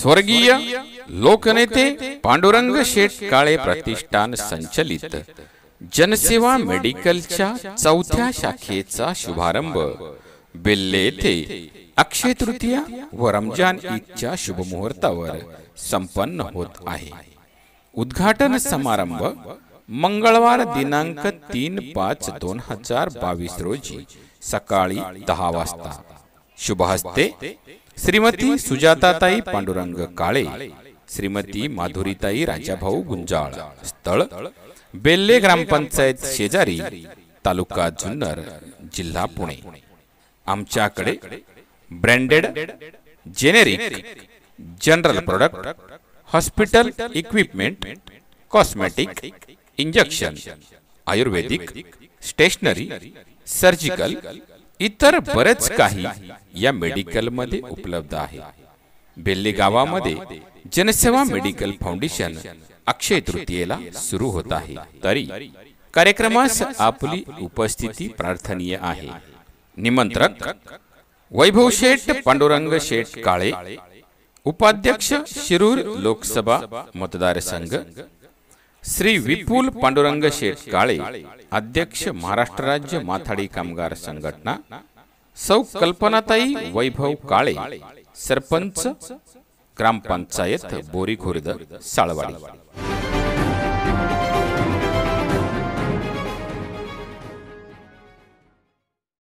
स्वर्गीय लोकनेते पांडुरंग शेठ काळे प्रतिष्ठान संचलित जनसेवा मेडिकलच्या चौथ्या शाखेचा शुभारंभ बिल्ले येथे अक्षय तृतीया व रमजान ईदच्या मुहूर्तावर संपन्न होत आहे उद्घाटन समारंभ मंगळवार दिनांक तीन पाच दोन हजार बावीस रोजी सकाळी दहा वाजता शुभहस्ते श्रीमती सुजाताताई पांडुरंग काळे श्रीमती माधुरीताई राजाभाऊ गुंजाळ स्थळ बेल्ले ग्रामपंचायत शेजारी तालुका जुन्नर जिल्हा पुणे आमच्याकडे branded generic general product hospital equipment cosmetic injection ayurvedic stationery surgical इतर बरेच काही या मेडिकल मध्ये उपलब्ध आहे बेल्ले गावामध्ये जनसेवा मेडिकल फाउंडेशन अक्षय तृतीयेला सुरू होत आहे तरी कार्यक्रमास आपली उपस्थिती प्रार्थनीय आहे निमंत्रक वैभव शेठ पांडुरंग शेठ काळे उपाध्यक्ष शिरूर लोकसभा मतदारसंघ श्री विपुल पांडुरंग शेठ काळे अध्यक्ष महाराष्ट्र राज्य माथाडी कामगार संघटना सौ कल्पनाताई वैभव काळे सरपंच ग्रामपंचायत बोरी खुर्द साळवाडी